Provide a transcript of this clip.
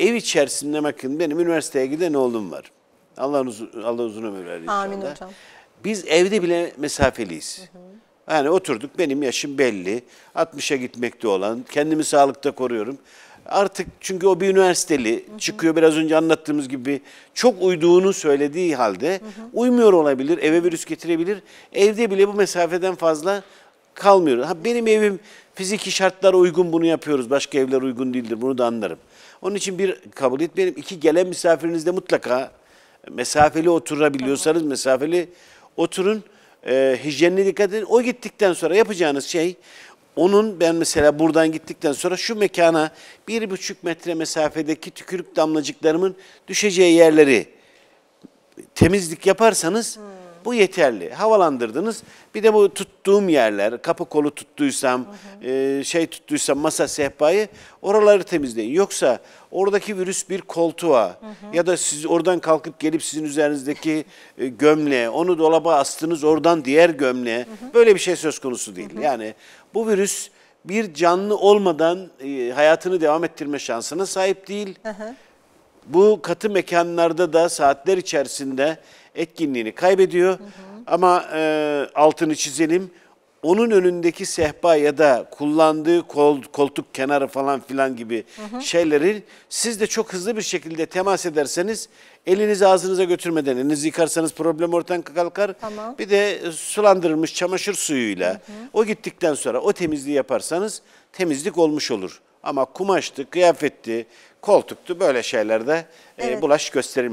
ev içerisinde bakın benim üniversiteye giden oğlum var. Allah uzun, Allah uzun ömür verir inşallah. Amin hocam. Biz evde bile mesafeliyiz. Hı hı. Yani oturduk benim yaşım belli. 60'a gitmekte olan. Kendimi sağlıkta koruyorum. Artık çünkü o bir üniversiteli hı hı. çıkıyor biraz önce anlattığımız gibi çok uyduğunu söylediği halde hı hı. uymuyor olabilir. Eve virüs getirebilir. Evde bile bu mesafeden fazla kalmıyor. Ha benim evim Fiziki şartlara uygun bunu yapıyoruz. Başka evler uygun değildir. Bunu da anlarım. Onun için bir kabul etmeyelim. İki gelen misafirinizde mutlaka mesafeli oturabiliyorsanız mesafeli oturun. E, hijyenine dikkat edin. O gittikten sonra yapacağınız şey onun ben mesela buradan gittikten sonra şu mekana bir buçuk metre mesafedeki tükürük damlacıklarımın düşeceği yerleri temizlik yaparsanız hmm bu yeterli. Havalandırdınız. Bir de bu tuttuğum yerler, kapı kolu tuttuysam, hı hı. E, şey tuttuysam masa sehpayı oraları temizleyin. Yoksa oradaki virüs bir koltuğa hı hı. ya da siz oradan kalkıp gelip sizin üzerinizdeki e, gömleğe, onu dolaba astınız oradan diğer gömleğe. Hı hı. Böyle bir şey söz konusu değil. Hı hı. Yani bu virüs bir canlı olmadan e, hayatını devam ettirme şansına sahip değil. Hı hı. Bu katı mekanlarda da saatler içerisinde etkinliğini kaybediyor. Hı hı. Ama e, altını çizelim. Onun önündeki sehpa ya da kullandığı kol, koltuk kenarı falan filan gibi hı hı. şeyleri siz de çok hızlı bir şekilde temas ederseniz elinizi ağzınıza götürmeden elinizi yıkarsanız problem ortadan kalkar. Tamam. Bir de e, sulandırılmış çamaşır suyuyla hı hı. o gittikten sonra o temizliği yaparsanız temizlik olmuş olur. Ama kumaştı, kıyafetti, koltuktu böyle şeylerde e, bulaş gösterilmedi.